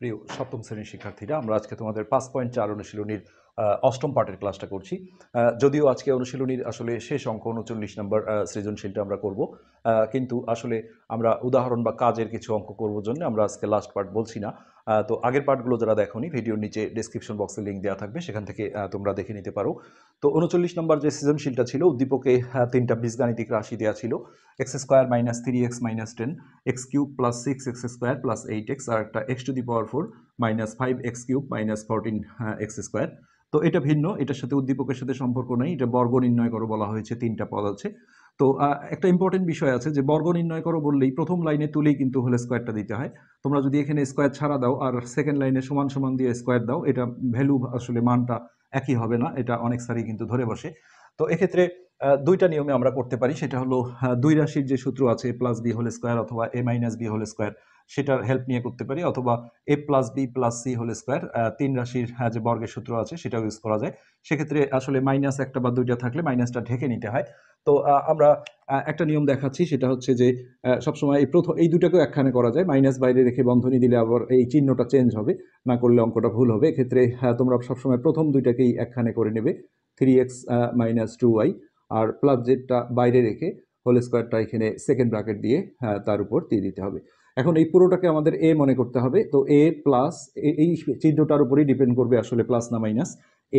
প্রিয় সপ্তম শ্রেণীর শিক্ষার্থীরা আমরা আজকে তোমাদের পাঁচ পয়েন্ট চার অনুশীলনীর অষ্টম পার্টের ক্লাসটা করছি যদিও আজকে অনুশীলনীর আসলে শেষ অঙ্ক উনচল্লিশ নম্বর সৃজনশীলটা আমরা করব কিন্তু আসলে আমরা উদাহরণ বা কাজের কিছু অঙ্ক করব জন্য আমরা আজকে লাস্ট পার্ট বলছি না তো আগের পার্টগুলো যারা দেখনি ভিডিওর নিচে ডিসক্রিপশন বক্সে লিঙ্ক দেওয়া থাকবে সেখান থেকে তোমরা দেখে নিতে পারো তো উনচল্লিশ নম্বর যে সৃজনশীলটা ছিল উদ্দীপকে তিনটা বীজগাণিতিক রাশি দেওয়া ছিল x square minus three x minus ten x cube plus six x square plus eight x আর একটা x to the power four minus five x cube minus fourteen x square তো এটা ভিন্ন এটার সাথে উদ্দীপকের সাথে সম্পর্ক নেই এটা বর্গ নির্ণয় করো বলা হয়েছে তিনটা পদ আছে তো একটা ইম্পর্টেন্ট বিষয় আছে যে বর্গ নির্ণয় করো বললেই প্রথম লাইনে তুলেই কিন্তু হোল স্কোয়ারটা দিতে হয় তোমরা যদি এখানে স্কোয়ার ছাড়া দাও আর সেকেন্ড লাইনে সমান সমান দিয়ে স্কোয়ার দাও এটা ভ্যালু আসলে মানটা একই হবে না এটা অনেক সারি কিন্তু ধরে বসে তো এক্ষেত্রে দুইটা নিয়মে আমরা করতে পারি সেটা হলো দুই রাশির যে সূত্র আছে প্লাস বি হোল স্কোয়ার অথবা a minus b whole square সেটার হেল্প নিয়ে করতে পারি অথবা a plus b plus c whole square তিন রাশির হ্যাঁ, যে বর্গের সূত্র আছে সেটাও ইউজ করা যায় সেক্ষেত্রে আসলে মাইনাস একটা বা দুইটা থাকলে মাইনাসটা ঢেকে নিতে হয় তো আমরা একটা নিয়ম দেখাচ্ছি সেটা হচ্ছে যে সবসময় এই প্রথম এই দুটাকেও একখানে করা যায় মাইনাস বাইরে রেখে বন্ধনী দিলে আবার এই চিহ্নটা চেঞ্জ হবে না করলে অঙ্কটা ভুল হবে এক্ষেত্রে হ্যাঁ, তোমরা সবসময় প্রথম দুইটাকেই একখানে করে নেবে three x minus two y আর প্লাস জেডটা বাইরে রেখে হোল স্কোয়ারটা এখানে সেকেন্ড ব্র্যাকেট দিয়ে হ্যাঁ, তার উপর দিয়ে দিতে হবে এখন এই পুরোটাকে আমাদের এ মনে করতে হবে তো এ প্লাস এই চিহ্নটার উপরেই ডিপেন্ড করবে আসলে প্লাস না মাইনাস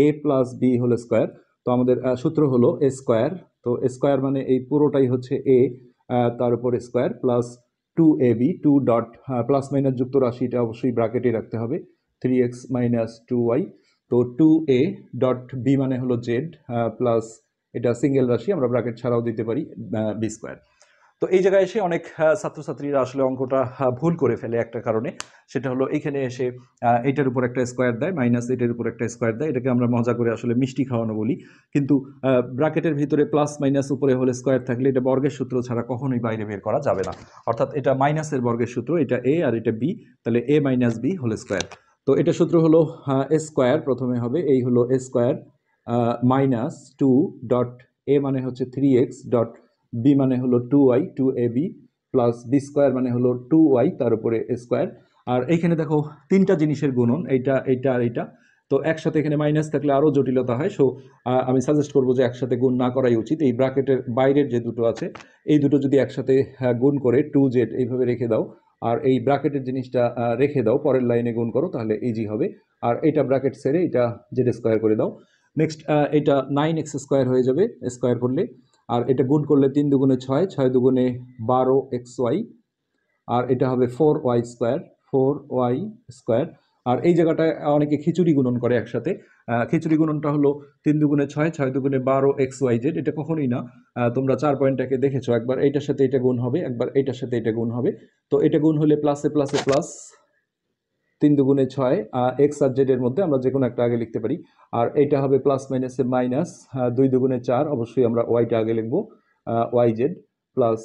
এ প্লাস বি হলো স্কোয়ার তো আমাদের সূত্র হলো এ স্কোয়ার তো স্কোয়ার মানে এই পুরোটাই হচ্ছে এ তার উপর square plus two a b two dot plus minus যুক্ত রাশিটা অবশ্যই ব্রাকেটে রাখতে হবে three x minus two y তো টু এ ডট বি মানে হলো জেড প্লাস এটা সিঙ্গেল রাশি আমরা ব্রাকেট ছাড়াও দিতে পারি বি স্কোয়ার তো এই জায়গায় এসে অনেক ছাত্রছাত্রীরা আসলে অঙ্কটা ভুল করে ফেলে একটা কারণে সেটা হলো এখানে এসে এটার উপর একটা স্কোয়ার দেয় মাইনাস এটার উপর একটা স্কোয়ার দেয় এটাকে আমরা মজা করে আসলে মিষ্টি খাওয়ানো বলি কিন্তু ব্র্যাকেটের ভিতরে প্লাস মাইনাস উপরে হলে স্কোয়ার থাকলে এটা বর্গের সূত্র ছাড়া কখনোই বাইরে বের করা যাবে না অর্থাৎ এটা মাইনাসের বর্গের সূত্র এটা এ আর এটা বি তাহলে a minus b whole square তো এটা সূত্র হলো এ স্কোয়ার প্রথমে হবে এই হলো a square minus two dot a মানে হচ্ছে থ্রি এক্স ডট বি মানে হলো two y two a b plus b square মানে হলো টু ওয়াই তার উপরে স্কোয়ার আর এইখানে দেখো তিনটা জিনিসের গুণন এইটা এইটা আর এইটা তো একসাথে এখানে মাইনাস থাকলে আরও জটিলতা হয় সো আমি সাজেস্ট করবো যে একসাথে গুণ না করাই উচিত এই ব্র্যাকেটের বাইরের যে দুটো আছে এই দুটো যদি একসাথে গুণ করে টু জেড এইভাবে রেখে দাও আর এই ব্র্যাকেটের জিনিসটা রেখে দাও পরের লাইনে গুণ করো তাহলে ইজি হবে আর এটা ব্র্যাকেট সেরে এটা জেড স্কোয়ার করে দাও নেক্সট এটা নাইন এক্স স্কোয়ার হয়ে যাবে স্কোয়ার করলে আর এটা গুণ করলে তিন দুগুণে ছয় ছয় দুগুণে বারো এক্স ওয়াই আর এটা হবে four y square four y square আর এই জায়গাটায় অনেকে খিচুড়ি গুণন করে একসাথে খিচুড়ি গুণনটা হলো তিন দুগুণে ছয় ছয় দুগুণে বারো এক্স ওয়াই জেড এটা কখনোই না তোমরা চার পয়েন্টটাকে দেখেছো একবার এইটার সাথে এটা গুণ হবে একবার এইটার সাথে এটা গুণ হবে তো এটা গুণ হলে প্লাসে প্লাসে প্লাস তিন দুগুণে ছয় এক্স আর জেডের মধ্যে আমরা যে কোনো একটা আগে লিখতে পারি আর এটা হবে প্লাস মাইনাসে মাইনাস দুই দুগুণে চার অবশ্যই আমরা ওয়াইটা আগে লিখবো y z plus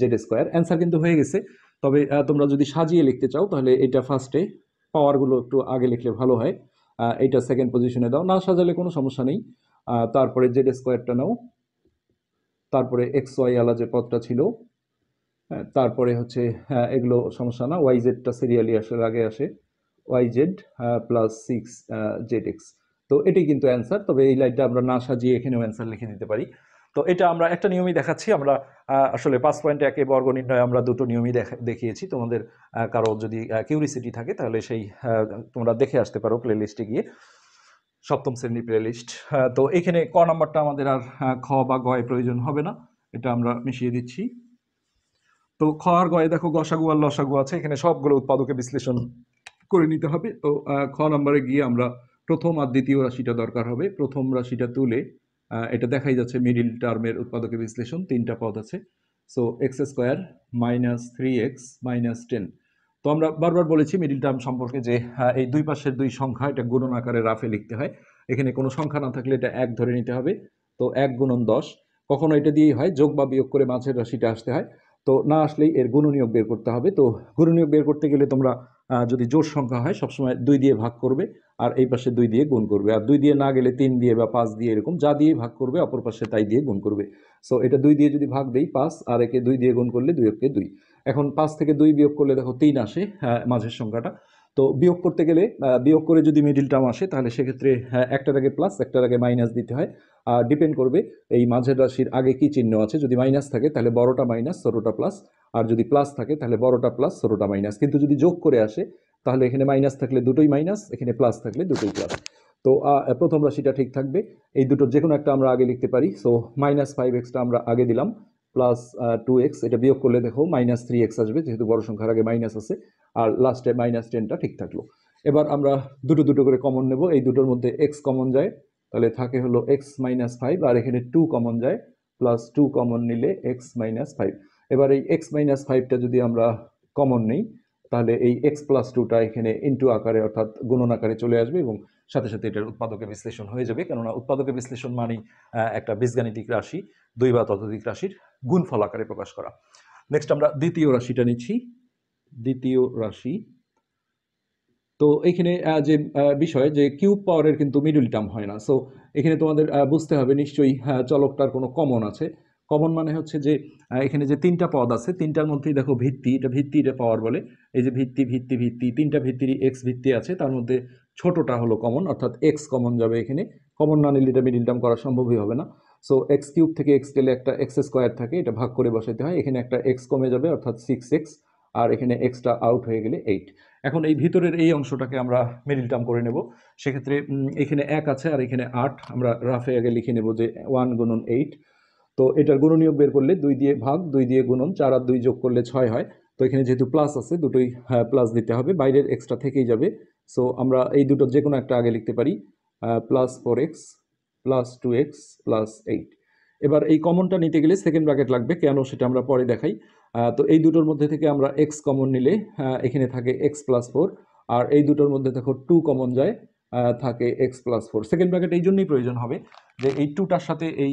z square answer কিন্তু হয়ে গেছে তবে তোমরা যদি সাজিয়ে লিখতে চাও তাহলে এটা ফার্স্টে পাওয়ারগুলো একটু আগে লিখলে ভালো হয় এটা সেকেন্ড পজিশনে দাও না সাজালে কোনো সমস্যা নেই তারপরে জেড স্কোয়ারটা নাও তারপরে এক্স ওয়াই আলা যে পদটা ছিল তারপরে হচ্ছে হ্যাঁ, এগুলো সমস্যা না ওয়াই জেডটা সিরিয়ালি আসার আগে আসে y z plus six z x তো এটি কিন্তু অ্যান্সার তবে এই লাইনটা আমরা না সাজিয়ে এখানেও অ্যান্সার লিখে দিতে পারি তো এটা আমরা একটা নিয়মই দেখাচ্ছি আমরা আসলে পাঁচ পয়েন্ট একে বর্গ নির্ণয় আমরা দুটো নিয়মই দেখিয়েছি তোমাদের কারো যদি কিউরিসিটি থাকে তাহলে সেই তোমরা দেখে আসতে পারো প্লে লিস্টে গিয়ে সপ্তম শ্রেণীর প্লে লিস্ট তো এখানে ক নাম্বারটা আমাদের আর খ বা গয় প্রয়োজন হবে না এটা আমরা মিশিয়ে দিচ্ছি তো খ আর গয়ে দেখো গসাগু আর লসাগু আছে এখানে সবগুলো উৎপাদকে বিশ্লেষণ করে নিতে হবে তো খ নম্বরে গিয়ে আমরা প্রথম আর দ্বিতীয় রাশিটা দরকার হবে প্রথম রাশিটা তুলে এটা দেখাই যাচ্ছে মিডিল টার্মের উৎপাদকের বিশ্লেষণ তিনটা পদ আছে so x square minus three x minus ten তো আমরা বারবার বলেছি মিডিল টার্ম সম্পর্কে যে এই দুই পাশের দুই সংখ্যা এটা গুণন আকারে রাফে লিখতে হয় এখানে কোনো সংখ্যা না থাকলে এটা এক ধরে নিতে হবে তো এক গুণন দশ কখনো এটা দিয়েই হয় যোগ বা বিয়োগ করে মাঝের রাশিটা আসতে হয় তো না আসলেই এর গুণনীয়োগ বের করতে হবে তো গুণনীয়োগ বের করতে গেলে তোমরা যদি জোর সংখ্যা হয় সবসময় দুই দিয়ে ভাগ করবে আর এই পাশে দুই দিয়ে গুণ করবে আর দুই দিয়ে না গেলে তিন দিয়ে বা পাঁচ দিয়ে এরকম যা দিয়ে ভাগ করবে অপর পাশে তাই দিয়ে গুণ করবে সো এটা দুই দিয়ে যদি ভাগ দেই পাঁচ আর একে দুই দিয়ে গুণ করলে দুই একে দুই এখন পাঁচ থেকে দুই বিয়োগ করলে দেখো তিন আসে হ্যাঁ, মাঝের সংখ্যাটা তো বিয়োগ করতে গেলে বিয়োগ করে যদি মিডিল টার্ম আসে তাহলে সেক্ষেত্রে একটার আগে প্লাস একটার আগে মাইনাস দিতে হয় আর ডিপেন্ড করবে এই মাঝের রাশির আগে কি চিহ্ন আছে যদি মাইনাস থাকে তাহলে বড়টা মাইনাস ষোলোটা প্লাস আর যদি প্লাস থাকে তাহলে বড়টা প্লাস ষোলোটা মাইনাস কিন্তু যদি যোগ করে আসে তাহলে এখানে মাইনাস থাকলে দুটোই মাইনাস এখানে প্লাস থাকলে দুটোই প্লাস তো প্রথম রাশিটা ঠিক থাকবে এই দুটোর যে কোনো একটা আমরা আগে লিখতে পারি সো মাইনাস ফাইভ এক্সটা আমরা আগে দিলাম প্লাস টু এক্স এটা বিয়োগ করলে দেখো মাইনাস থ্রি এক্স আসবে যেহেতু বড় সংখ্যার আগে মাইনাস আছে আর লাস্টে মাইনাস টেনটা ঠিক থাকলো এবার আমরা দুটো দুটো করে কমন নেব এই দুটোর মধ্যে এক্স কমন যায় তাহলে থাকে হলো এক্স মাইনাস ফাইভ আর এখানে টু কমন যায় প্লাস টু কমন নিলে এক্স মাইনাস ফাইভ এবার এই এক্স মাইনাস ফাইভটা যদি আমরা কমন নেই তাহলে এই এক্স প্লাস টুটা এখানে ইন্টু আকারে অর্থাৎ গুণন আকারে চলে আসবে এবং সাথে সাথে এটার উৎপাদকে বিশ্লেষণ হয়ে যাবে কেননা উৎপাদকে বিশ্লেষণ মানে একটা বীজগাণিতিক রাশি দুই বা ততোধিক রাশির গুণফল আকারে প্রকাশ করা নেক্সট আমরা দ্বিতীয় রাশিটা নিচ্ছি দ্বিতীয় রাশি তো এখানে যে বিষয় যে কিউব পাওয়ারের কিন্তু মিডল টার্ম হয় না সো এখানে তোমাদের বুঝতে হবে নিশ্চয়ই হ্যাঁ, চলকটার কোনো কমন আছে কমন মানে হচ্ছে যে এখানে যে তিনটা পদ আছে তিনটার মধ্যেই দেখো ভিত্তি এটা ভিত্তি এটা পাওয়ার বলে এই যে ভিত্তি ভিত্তি ভিত্তি তিনটা ভিত্তিরই এক্স ভিত্তি আছে তার মধ্যে ছোটটা হলো কমন অর্থাৎ এক্স কমন যাবে এখানে কমন না নিলে এটা মিডিল টার্ম করা সম্ভবই হবে না সো এক্স কিউব থেকে এক্স গেলে একটা এক্স স্কোয়ার থাকে এটা ভাগ করে বসাতে হয় এখানে একটা এক্স কমে যাবে অর্থাৎ সিক্স এক্স আর এখানে এক্সটা আউট হয়ে গেলে এইট এখন এই ভিতরের এই অংশটাকে আমরা মিডিল টার্ম করে নেব সেক্ষেত্রে এখানে এক আছে আর এখানে আট আমরা রাফে আগে লিখে নেব যে ওয়ান গুণন এইট তো এটার গুণনীয় বের করলে দুই দিয়ে ভাগ দুই দিয়ে গুণন চার আর দুই যোগ করলে ছয় হয় তো এখানে যেহেতু প্লাস আছে দুটোই প্লাস হ্যাঁ, দিতে হবে বাইরের এক্সট্রা থেকেই যাবে সো আমরা এই দুটো যে কোনো একটা আগে লিখতে পারি plus four x plus two x plus eight এবার এই কমনটা নিতে গেলে সেকেন্ড ব্র্যাকেট লাগবে কেন সেটা আমরা পরে দেখাই তো এই দুটোর মধ্যে থেকে আমরা এক্স কমন নিলে এখানে থাকে এক্স প্লাস ফোর আর এই দুটোর মধ্যে দেখো টু কমন যায় থাকে x plus four second bracket এই জন্যই প্রয়োজন হবে যে এই টুটার সাথে এই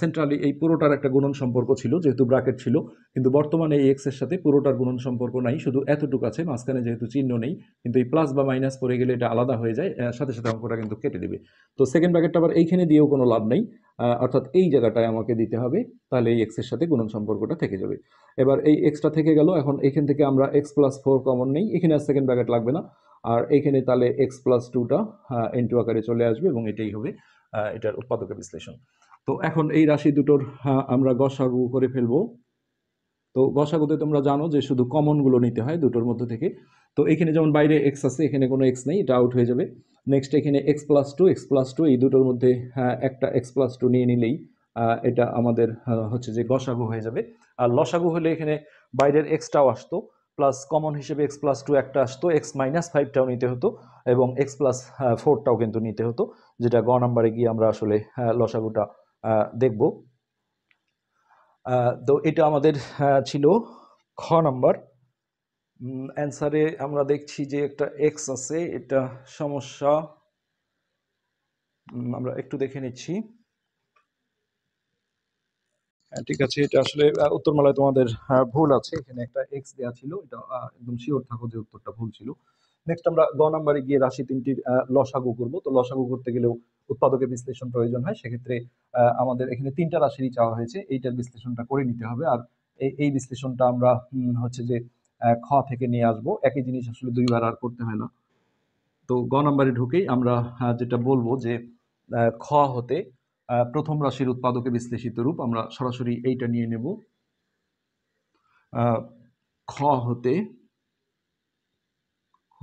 সেন্ট্রালি এই পুরোটার একটা গুণন সম্পর্ক ছিল যেহেতু ব্র্যাকেট ছিল কিন্তু বর্তমানে এই এক্সের সাথে পুরোটার গুণন সম্পর্ক নাই শুধু এতটুকু আছে মাঝখানে যেহেতু চিহ্ন নেই কিন্তু এই প্লাস বা মাইনাস পড়ে গেলে এটা আলাদা হয়ে যায় সাথে সাথে অঙ্কটা কিন্তু কেটে দেবে তো সেকেন্ড ব্র্যাকেটটা আবার এইখানে দিয়েও কোনো লাভ নেই অর্থাৎ এই জায়গাটায় আমাকে দিতে হবে তাহলে এই এক্সের সাথে গুণন সম্পর্কটা থেকে যাবে এবার এই এক্সটা থেকে গেল এখন এখান থেকে আমরা এক্স প্লাস ফোর কমন নেই এখানে আর সেকেন্ড ব্র্যাকেট লাগবে না আর এখানে তাহলে এক্স প্লাস টুটা এন্টু আকারে চলে আসবে এবং এটাই হবে এটার উৎপাদকের বিশ্লেষণ তো এখন এই রাশি দুটোর আমরা গসাগু করে ফেলব তো গসাগুতে তোমরা জানো যে শুধু কমনগুলো নিতে হয় দুটোর মধ্যে থেকে তো এখানে যেমন বাইরে এক্স আছে এখানে কোনো এক্স নেই এটা আউট হয়ে যাবে নেক্সট এখানে x plus two x plus two এই দুটোর মধ্যে হ্যাঁ, একটা এক্স প্লাস টু নিয়ে নিলেই এটা আমাদের হচ্ছে যে গসাগু হয়ে যাবে আর লসাগু হলে এখানে বাইরের এক্সটাও আসতো প্লাস কমন হিসেবে এক্স প্লাস টু একটা আসতো এক্স মাইনাস ফাইভটাও নিতে হতো এবং এক্স প্লাস ফোরটাও কিন্তু নিতে হতো যেটা গ নাম্বারে গিয়ে আমরা আসলে লসাগুটা দেখব তো এটা আমাদের ছিল খ নাম্বার অ্যান্সারে আমরা দেখছি যে একটা এক্স আছে এটা সমস্যা আমরা একটু দেখে নিচ্ছি হ্যাঁ, ঠিক আছে এটা আসলে উত্তরমালায় তোমাদের ভুল আছে এখানে একটা এক্স দেওয়া ছিল এটা একদম শিওর থাকো যে উত্তরটা ভুল ছিল নেক্সট আমরা গ নাম্বারে গিয়ে রাশি তিনটির লসাগু করবো তো লসাগু করতে গেলেও উৎপাদকের বিশ্লেষণ প্রয়োজন হয় সেক্ষেত্রে আমাদের এখানে তিনটা রাশিরই চাওয়া হয়েছে এইটার বিশ্লেষণটা করে নিতে হবে আর এই বিশ্লেষণটা আমরা হচ্ছে যে খ থেকে নিয়ে আসব একই জিনিস আসলে দুইবার আর করতে হয় না তো গ নাম্বারে ঢুকেই আমরা যেটা বলবো যে খ হতে প্রথম রাশির উৎপাদকে বিশ্লেষিত রূপ আমরা সরাসরি এইটা নিয়ে নেব খ হতে খ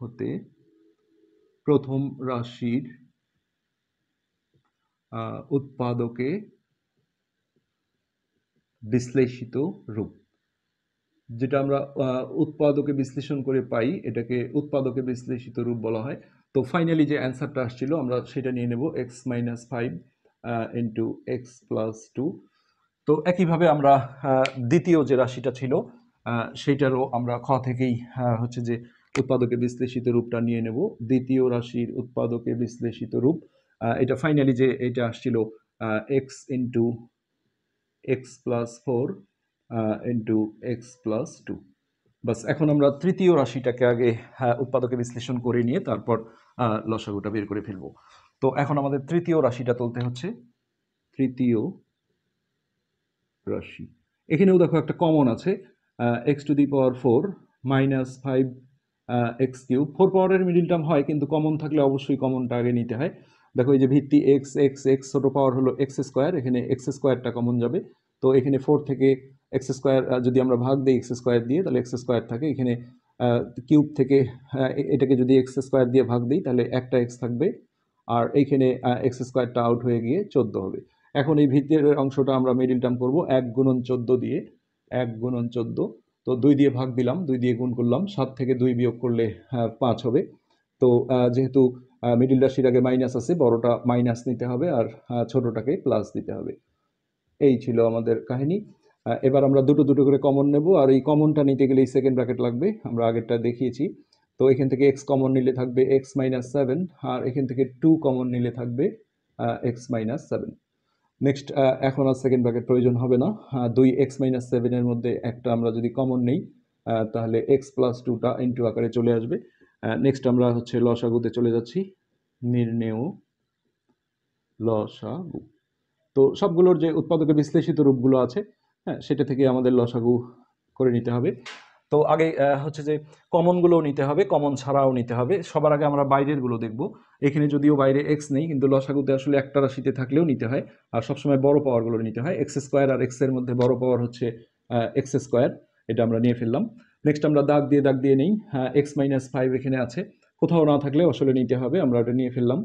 হতে প্রথম রাশির উৎপাদকে বিশ্লেষিত রূপ যেটা আমরা উৎপাদকে বিশ্লেষণ করে পাই এটাকে উৎপাদকে বিশ্লেষিত রূপ বলা হয় তো ফাইনালি যে অ্যান্সারটা আসছিল আমরা সেটা নিয়ে নেব x minus five into x plus two তো একইভাবে আমরা দ্বিতীয় যে রাশিটা ছিল সেইটারও আমরা খ থেকেই হচ্ছে যে উৎপাদকে বিশ্লেষিত রূপটা নিয়ে নেব দ্বিতীয় রাশির উৎপাদকে বিশ্লেষিত রূপ এটা ফাইনালি যে এটা আসছিল x into x plus four into x plus two বাস এখন আমরা তৃতীয় রাশিটাকে আগে উৎপাদকে বিশ্লেষণ করে নিয়ে তারপর লসাগুটা বের করে ফেলবো তো এখন আমাদের তৃতীয় রাশিটা তুলতে হচ্ছে তৃতীয় রাশি এখানেও দেখো একটা কমন আছে x to the power four minus five x cube four পাওয়ারের মিডিল টার্ম হয় কিন্তু কমন থাকলে অবশ্যই কমনটা আগে নিতে হয় দেখো এই যে ভিত্তি এক্স এক্স এক্স ছোটো পাওয়ার হলো এক্স স্কোয়ার এখানে এক্স স্কোয়ারটা কমন যাবে তো এখানে ফোর থেকে এক্স স্কোয়ার যদি আমরা ভাগ দিই এক্স স্কোয়ার দিয়ে তাহলে এক্স স্কোয়ার থাকে এখানে কিউব থেকে এটাকে যদি এক্স স্কোয়ার দিয়ে ভাগ দিই তাহলে একটা এক্স থাকবে আর এইখানে এক্স স্কোয়ারটা আউট হয়ে গিয়ে চোদ্দো হবে এখন এই ভিত্তির অংশটা আমরা মিডিল টার্ম করব এক গুণন চোদ্দো দিয়ে এক গুণন চোদ্দো তো দুই দিয়ে ভাগ দিলাম দুই দিয়ে গুণ করলাম সাত থেকে দুই বিয়োগ করলে হ্যাঁ, পাঁচ হবে তো যেহেতু মিডিল রাশির আগে মাইনাস আছে বড়টা মাইনাস নিতে হবে আর ছোটটাকে প্লাস দিতে হবে এই ছিল আমাদের কাহিনী এবার আমরা দুটো দুটো করে কমন নেব আর এই কমনটা নিতে গেলে এই সেকেন্ড ব্র্যাকেট লাগবে আমরা আগেরটা দেখিয়েছি তো এখান থেকে এক্স কমন নিলে থাকবে এক্স মাইনাস সেভেন আর এখান থেকে টু কমন নিলে থাকবে এক্স মাইনাস সেভেন নেক্সট এখন আর সেকেন্ড ব্যাকের প্রয়োজন হবে না দুই এক্স মাইনাস সেভেনের মধ্যে একটা আমরা যদি কমন নেই তাহলে এক্স প্লাস টুটা ইন্টু আকারে চলে আসবে নেক্সট আমরা হচ্ছে লসাগুতে চলে যাচ্ছি নির্ণেয় লসাগু তো সবগুলোর যে উৎপাদকে বিশ্লেষিত রূপগুলো আছে হ্যাঁ সেটা থেকে আমাদের লসাগু করে নিতে হবে তো আগে হচ্ছে যে কমনগুলোও নিতে হবে কমন ছাড়াও নিতে হবে সবার আগে আমরা বাইরেরগুলো দেখব এখানে যদিও বাইরে এক্স নেই কিন্তু লসাগুতে আসলে একটা রাশিতে থাকলেও নিতে হয় আর সবসময় বড় পাওয়ারগুলো নিতে হয় এক্স স্কোয়ার আর এক্সের মধ্যে বড় পাওয়ার হচ্ছে এক্স স্কোয়ার এটা আমরা নিয়ে ফেললাম নেক্সট আমরা দাগ দিয়ে দাগ দিয়ে নেই এক্স মাইনাস ফাইভ এখানে আছে কোথাও না থাকলে আসলে নিতে হবে আমরা ওটা নিয়ে ফেললাম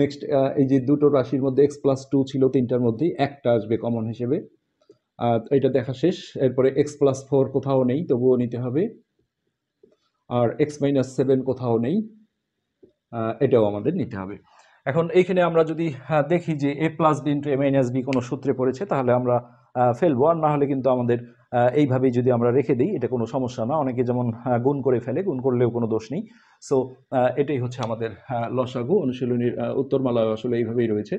নেক্সট এই যে দুটো রাশির মধ্যে এক্স প্লাস টু ছিল তিনটার মধ্যেই একটা আসবে কমন হিসেবে এটা দেখা শেষ এরপরে এক্স প্লাস ফোর কোথাও নেই তবুও নিতে হবে আর এক্স মাইনাস সেভেন কোথাও নেই এটাও আমাদের নিতে হবে এখন এইখানে আমরা যদি হ্যাঁ, দেখি যে a plus b into a minus b কোনো সূত্রে পড়েছে তাহলে আমরা ফেলবো আর না হলে কিন্তু আমাদের এইভাবেই যদি আমরা রেখে দিই এটা কোনো সমস্যা না অনেকে যেমন গুণ করে ফেলে গুণ করলেও কোনো দোষ নেই সো এটাই হচ্ছে আমাদের লসাগু অনুশীলনীর উত্তরমালায় আসলে এইভাবেই রয়েছে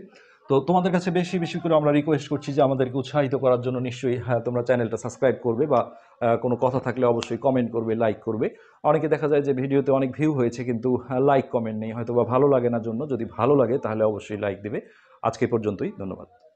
তো তোমাদের কাছে বেশি বেশি করে আমরা রিকোয়েস্ট করছি যে আমাদেরকে উৎসাহিত করার জন্য নিশ্চয়ই হ্যাঁ তোমরা চ্যানেলটা সাবস্ক্রাইব করবে বা কোনো কথা থাকলে অবশ্যই কমেন্ট করবে লাইক করবে অনেকে দেখা যায় যে ভিডিওতে অনেক ভিউ হয়েছে কিন্তু লাইক হ্যাঁ, কমেন্ট নেই হয়তো বা ভালো লাগে না জন্য যদি ভালো লাগে তাহলে অবশ্যই লাইক দেবে আজকে পর্যন্তই ধন্যবাদ